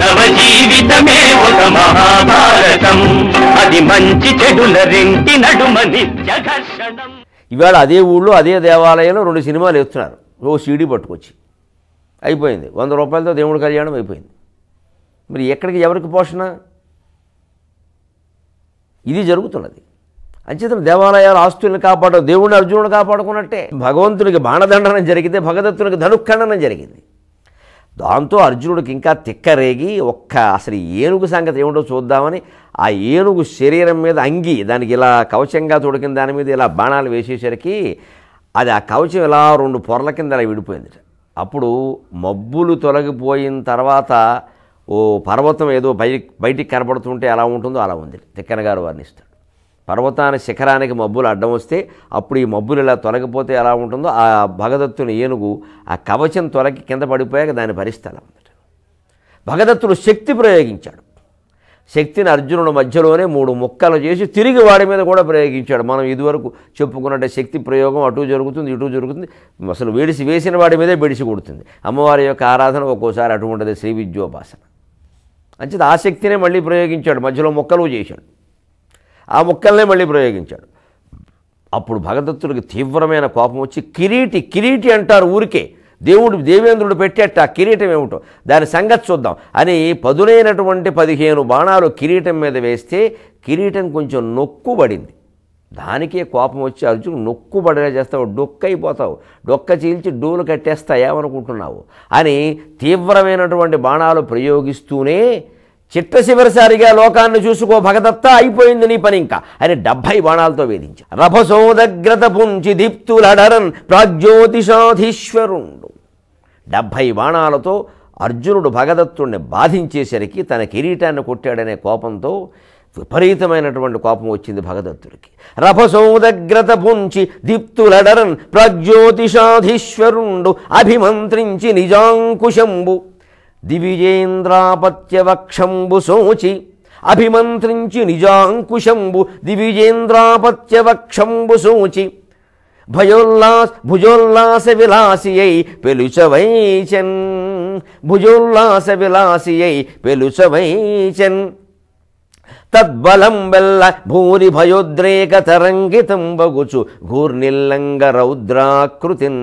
మానవ జీవితమే ఒక మహాభారతం అది మంచి చెడుల రెంటి నడుమ నిత్య ఘర్షణం ఇవాళ అదే ఊళ్ళో అదే దేవాలయంలో రెండు సినిమాలు వేస్తున్నారు ఓ సీడీ పట్టుకొచ్చి అయిపోయింది వంద రూపాయలతో దేవుడి కళ్యాణం అయిపోయింది మరి ఎక్కడికి ఎవరికి పోషణ ఇది జరుగుతున్నది అంచేత దేవాలయాల ఆస్తుల్ని కాపాడ దేవుడిని అర్జునుడు కాపాడుకున్నట్టే భగవంతునికి బాణదండనం జరిగితే భగదత్తునికి ధనుఖండనం జరిగింది దాంతో అర్జునుడికి ఇంకా తిక్కరేగి ఒక్క అసలు ఏనుగు సంగతి ఏమిటో చూద్దామని ఆ ఏనుగు శరీరం మీద అంగి దానికి ఇలా కవచంగా తొడికిన దాని మీద ఇలా బాణాలు వేసేసరికి అది ఆ కవచం ఇలా రెండు పొరల కింద అలా విడిపోయింది అప్పుడు మబ్బులు తొలగిపోయిన తర్వాత ఓ పర్వతం ఏదో బయ బయటికి కనబడుతుంటే ఎలా ఉంటుందో అలా ఉంది తిక్కనగారు వర్ణిస్తాడు పర్వతాన శిఖరానికి మబ్బులు అడ్డం వస్తే అప్పుడు ఈ మబ్బులు ఇలా తొలగిపోతే ఎలా ఉంటుందో ఆ భగదత్తుని ఏనుగు ఆ కవచం తొలగి కింద పడిపోయాక దాని భరిస్తాను అన్నమాట భగదత్తుడు శక్తి ప్రయోగించాడు శక్తిని అర్జునుడు మధ్యలోనే మూడు ముక్కలు చేసి తిరిగి వాడి మీద కూడా ప్రయోగించాడు మనం ఇదివరకు చెప్పుకున్నట్టే శక్తి ప్రయోగం అటు జరుగుతుంది ఇటు జరుగుతుంది అసలు వేడిసి వేసిన వాడి మీదే బెడిసి కొడుతుంది అమ్మవారి యొక్క ఆరాధన ఒక్కోసారి అటు ఉంటుంది శ్రీ విద్యోపాసన అంచేది ఆ శక్తినే మళ్ళీ ప్రయోగించాడు మధ్యలో మొక్కలు చేశాడు ఆ ముక్కల్నే మళ్ళీ ప్రయోగించాడు అప్పుడు భగదత్తుడికి తీవ్రమైన కోపం వచ్చి కిరీటి కిరీటి అంటారు ఊరికే దేవుడు దేవేంద్రుడు పెట్టేట ఆ కిరీటం ఏమిటో దాని సంగతి చూద్దాం అని పదునైనటువంటి పదిహేను బాణాలు కిరీటం మీద వేస్తే కిరీటం కొంచెం నొక్కుబడింది దానికే కోపం వచ్చి అర్జును నొక్కుబడలే చేస్తావు డొక్కైపోతావు డొక్క చీల్చి డూలు కట్టేస్తా ఏమనుకుంటున్నావు అని తీవ్రమైనటువంటి బాణాలు ప్రయోగిస్తూనే చిట్టశివరిసారిగా లోకాన్ని చూసుకో భగదత్త అయిపోయింది నీ పని ఇంకా అని డెబ్బై బాణాలతో వేధించాడు రభసోదగ్రత పుంచి దీప్తులడరన్ ప్రాజ్యోతిషాధీశ్వరుండు డెబ్బై బాణాలతో అర్జునుడు భగదత్తుడిని బాధించేసరికి తన కిరీటాన్ని కొట్టాడనే కోపంతో విపరీతమైనటువంటి కోపం వచ్చింది భగదత్తుడికి రభసోదగ్రత పుంచి దీప్తులడరన్ ప్రజ్యోతిషాధీశ్వరుండు అభిమంత్రించి నిజాంకుశంబు దివిజేంద్రాపత్యవక్షంబు సోచి అభిమంత్రించి నిజాంకుశంబు దివిజేంద్రాపత్యవక్షంబు సోచి భయోల్లాస్ భుజోల్లాస విలాసి అయి పెలుచవైచన్ భుజోల్లాస విలాసి అయి పెలుచవైచన్ తద్బలం వెల్ల భూరి భయోద్రేక తరంగితం బగుచు ఘూర్నిల్లంగ రౌద్రాకృతిన్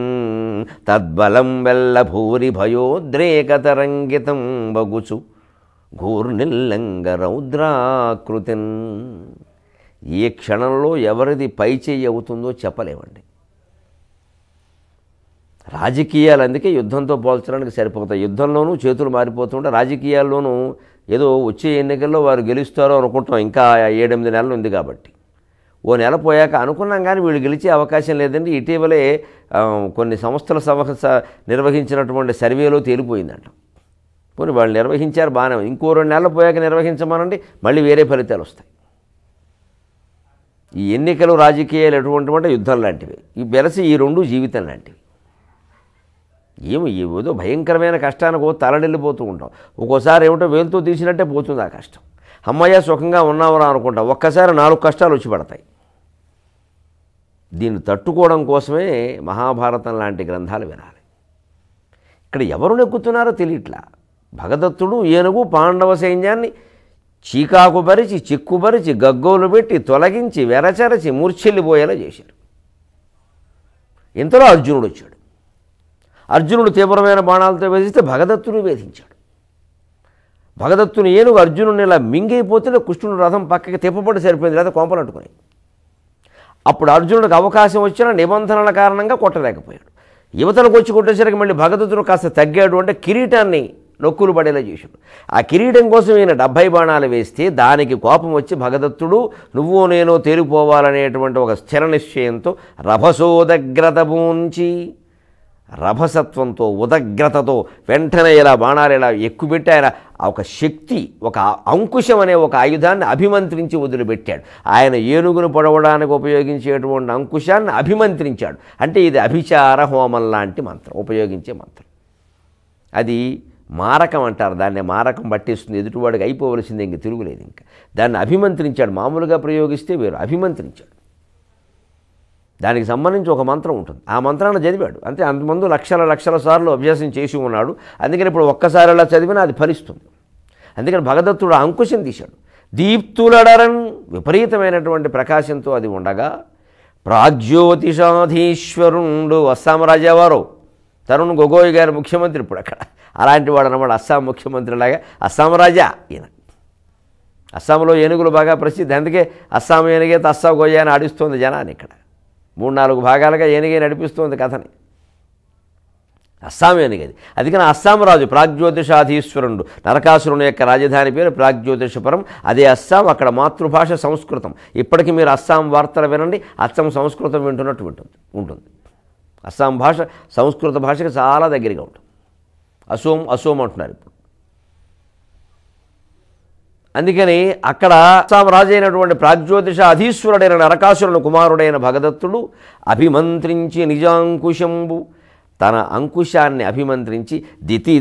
తద్బలం వెల్ల భూరి భయోద్రేక తరంగితం బగుచు ఘూర్నిల్లంగ రౌద్రాకృతిన్ ఏ క్షణంలో ఎవరిది పై చేయి అవుతుందో చెప్పలేమండి రాజకీయాలు అందుకే యుద్ధంతో పోల్చడానికి సరిపోతాయి యుద్ధంలోనూ చేతులు మారిపోతుంటే రాజకీయాల్లోనూ ఏదో వచ్చే ఎన్నికల్లో వారు గెలుస్తారో అనుకుంటాం ఇంకా ఏడెనిమిది నెలలు ఉంది కాబట్టి ఓ నెల పోయాక అనుకున్నాం కానీ వీళ్ళు గెలిచే అవకాశం లేదండి ఇటీవలే కొన్ని సంస్థల సభ నిర్వహించినటువంటి సర్వేలో తేలిపోయిందంట పోనీ వాళ్ళు నిర్వహించారు బాగానే ఇంకో రెండు నెలలు పోయాక నిర్వహించమనండి మళ్ళీ వేరే ఫలితాలు వస్తాయి ఈ ఎన్నికలు రాజకీయాలు ఎటువంటి యుద్ధం లాంటివి ఈ బెరసి ఈ రెండు జీవితం లాంటివి ఏమి ఏదో భయంకరమైన కష్టానికి తలడిల్లిపోతూ ఉంటాం ఒక్కోసారి ఏమిటో వేలుతో తీసినట్టే పోతుంది ఆ కష్టం అమ్మయ్య సుఖంగా ఉన్నావురా అనుకుంటా ఒక్కసారి నాలుగు కష్టాలు వచ్చి పడతాయి దీన్ని తట్టుకోవడం కోసమే మహాభారతం లాంటి గ్రంథాలు వినాలి ఇక్కడ ఎవరు నెక్కుతున్నారో తెలియట్లా భగదత్తుడు ఏనుగు పాండవ సైన్యాన్ని చీకాకుపరిచి చిక్కుపరిచి గగ్గోలు పెట్టి తొలగించి వెరచెరచి మూర్చెల్లిపోయేలా చేశారు ఇంతలో అర్జునుడు వచ్చాడు అర్జునుడు తీవ్రమైన బాణాలతో వేధిస్తే భగదత్తుడు వేధించాడు భగదత్తుని ఏనుగు అర్జునుడిని ఇలా మింగైపోతే కృష్ణుడు రథం పక్కకి తిప్పబడి సరిపోయింది లేదా కోంపలు అంటుకొని అప్పుడు అర్జునుడికి అవకాశం వచ్చిన నిబంధనల కారణంగా కొట్టలేకపోయాడు యువతలకు వచ్చి కొట్టేసరికి మళ్ళీ భగదత్తుడు కాస్త తగ్గాడు అంటే కిరీటాన్ని నొక్కులు పడేలా చేశాడు ఆ కిరీటం కోసం ఈయన డెబ్భై బాణాలు వేస్తే దానికి కోపం వచ్చి భగదత్తుడు నువ్వు నేను తేలిపోవాలనేటువంటి ఒక స్థిర నిశ్చయంతో రభసోదగ్రత పూంచి రభసత్వంతో ఉదగ్రతతో వెంటనే ఇలా బాణాలు ఇలా ఎక్కుపెట్టి ఆయన ఒక శక్తి ఒక అంకుశం అనే ఒక ఆయుధాన్ని అభిమంత్రించి వదిలిపెట్టాడు ఆయన ఏనుగును పొడవడానికి ఉపయోగించేటువంటి అంకుశాన్ని అభిమంత్రించాడు అంటే ఇది అభిచార హోమం లాంటి మంత్రం ఉపయోగించే మంత్రం అది మారకం అంటారు దాన్ని మారకం పట్టేస్తుంది ఎదుటివాడికి అయిపోవలసింది ఇంక తిరుగులేదు ఇంకా దాన్ని అభిమంత్రించాడు మామూలుగా ప్రయోగిస్తే వేరు అభిమంత్రించాడు దానికి సంబంధించి ఒక మంత్రం ఉంటుంది ఆ మంత్రాన్ని చదివాడు అంతే అంతకుముందు లక్షల లక్షల సార్లు అభ్యాసం చేసి ఉన్నాడు అందుకని ఇప్పుడు ఒక్కసారి అలా చదివినా అది ఫలిస్తుంది అందుకని భగదత్తుడు అంకుశం తీశాడు దీప్తులడరన్ విపరీతమైనటువంటి ప్రకాశంతో అది ఉండగా ప్రాజ్యోతిషాధీశ్వరుండు అస్సాం రాజావారు తరుణ్ గొగోయ్ గారి ముఖ్యమంత్రి ఇప్పుడు అక్కడ అలాంటి వాడు అన్నమాట అస్సాం ముఖ్యమంత్రి లాగా అస్సాం రాజా ఈయన అస్సాంలో ఏనుగులు బాగా ప్రసిద్ధి అందుకే అస్సాం ఏనుగే తస్సా గోయా అని ఆడిస్తుంది జనాన్ని ఇక్కడ మూడు నాలుగు భాగాలుగా ఏనుగే నడిపిస్తుంది కథని అస్సాం ఏనుగది అది కానీ అస్సాం రాజు ప్రాగ్జ్యోతిషాధీశ్వరుడు నరకాసురుని యొక్క రాజధాని పేరు ప్రాగ్జ్యోతిషపురం అదే అస్సాం అక్కడ మాతృభాష సంస్కృతం ఇప్పటికీ మీరు అస్సాం వార్తలు వినండి అస్సాం సంస్కృతం వింటున్నట్టు వింటుంది ఉంటుంది అస్సాం భాష సంస్కృత భాషకి చాలా దగ్గరగా ఉంటుంది అసోం అసోం అంటున్నారు ఇప్పుడు అందుకని అక్కడ రాజు అయినటువంటి ప్రాగ్జ్యోతిష అధీశ్వరుడైన నరకాసురుని కుమారుడైన భగదత్తుడు అభిమంత్రించి నిజాంకుశంబు తన అంకుశాన్ని అభిమంత్రించి దితి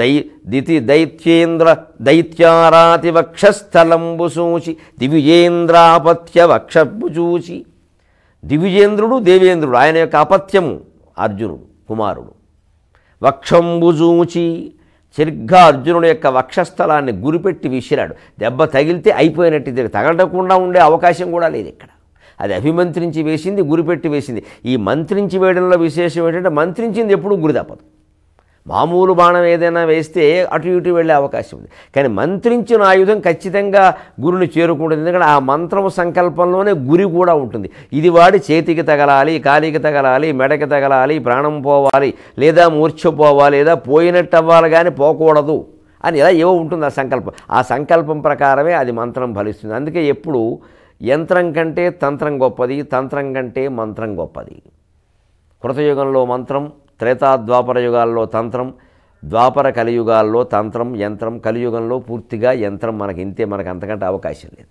దై దితి దైత్యేంద్ర దైత్యారాతి వక్షస్థలంబు సూచి దివిజేంద్రాపత్య వక్షపు చూచి దివిజేంద్రుడు దేవేంద్రుడు ఆయన యొక్క అపత్యము అర్జునుడు కుమారుడు వక్షంబు చూచి సరిగ్గా అర్జునుడు యొక్క వక్షస్థలాన్ని గురిపెట్టి విసిరాడు దెబ్బ తగిలితే అయిపోయినట్టు ఇది తగలకుండా ఉండే అవకాశం కూడా లేదు ఇక్కడ అది అభిమంత్రించి వేసింది గురిపెట్టి వేసింది ఈ మంత్రించి వేయడంలో విశేషం ఏంటంటే మంత్రించింది ఎప్పుడూ గురి తప్పదు మామూలు బాణం ఏదైనా వేస్తే అటు ఇటు వెళ్ళే అవకాశం ఉంది కానీ మంత్రించిన ఆయుధం ఖచ్చితంగా గురుని చేరుకుంటుంది ఎందుకంటే ఆ మంత్రం సంకల్పంలోనే గురి కూడా ఉంటుంది ఇది వాడి చేతికి తగలాలి కాలికి తగలాలి మెడకి తగలాలి ప్రాణం పోవాలి లేదా మూర్ఛపోవాలి లేదా పోయినట్టు అవ్వాలి కానీ పోకూడదు అని ఇలా ఏవో ఉంటుంది ఆ సంకల్పం ఆ సంకల్పం ప్రకారమే అది మంత్రం ఫలిస్తుంది అందుకే ఎప్పుడు యంత్రం కంటే తంత్రం గొప్పది తంత్రం కంటే మంత్రం గొప్పది కృతయుగంలో మంత్రం త్రేతా ద్వాపర యుగాల్లో తంత్రం ద్వాపర కలియుగాల్లో తంత్రం యంత్రం కలియుగంలో పూర్తిగా యంత్రం మనకి ఇంతే మనకు అంతకంటే అవకాశం లేదు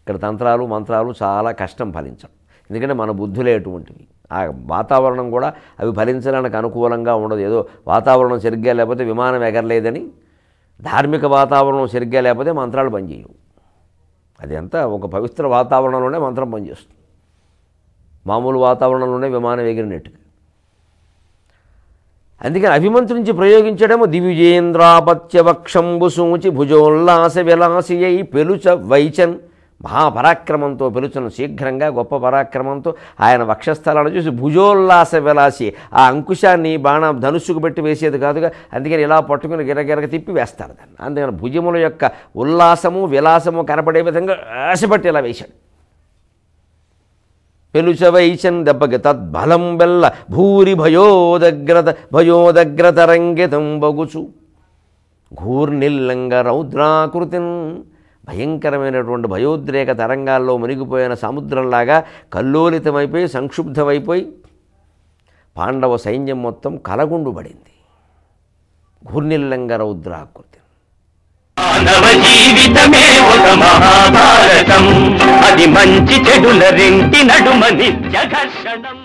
ఇక్కడ తంత్రాలు మంత్రాలు చాలా కష్టం ఫలించడం ఎందుకంటే మన బుద్ధులే అటువంటివి ఆ వాతావరణం కూడా అవి ఫలించడానికి అనుకూలంగా ఉండదు ఏదో వాతావరణం సరిగ్గా లేకపోతే విమానం ఎగరలేదని ధార్మిక వాతావరణం సరిగ్గా లేకపోతే మంత్రాలు పనిచేయవు అది ఎంత ఒక పవిత్ర వాతావరణంలోనే మంత్రం పనిచేస్తుంది మామూలు వాతావరణంలోనే విమానం ఎగిరినట్టుగా అందుకని అభిమంత్రించి ప్రయోగించడము దివిజేంద్రాపత్యవక్షంబు సూచి భుజోల్లాస విలాసి అయి పెలుచ వైచన్ మహాపరాక్రమంతో పెలుచును శీఘ్రంగా గొప్ప పరాక్రమంతో ఆయన వక్షస్థలాన్ని చూసి భుజోల్లాస విలాసి ఆ అంకుశాన్ని బాణం ధనుసుకు పెట్టి వేసేది కాదుగా అందుకని ఇలా పట్టుకుని గిరగిరగ తిప్పి వేస్తారు దాన్ని అందుకని భుజముల యొక్క ఉల్లాసము విలాసము కనపడే విధంగా ఆశపట్టి ఇలా వేశాడు పెలుచవైచన్ దెబ్బకి తద్బలం వెల్ల భూరి భయోదగ్రత భయోదగ్రతరంగితం బగుచు ఘూర్నిల్లంగ రౌద్రాకృతిన్ భయంకరమైనటువంటి భయోద్రేక తరంగాల్లో మునిగిపోయిన సముద్రంలాగా కల్లోలితమైపోయి సంక్షుబ్ధమైపోయి పాండవ సైన్యం మొత్తం కలగుండు పడింది ఘూర్నిల్లంగ రౌద్రాకృతి మానవ జీవితమే ఒక మహాభారతం అది మంచి చెడుల రెంటి నడుమని జఘర్షణం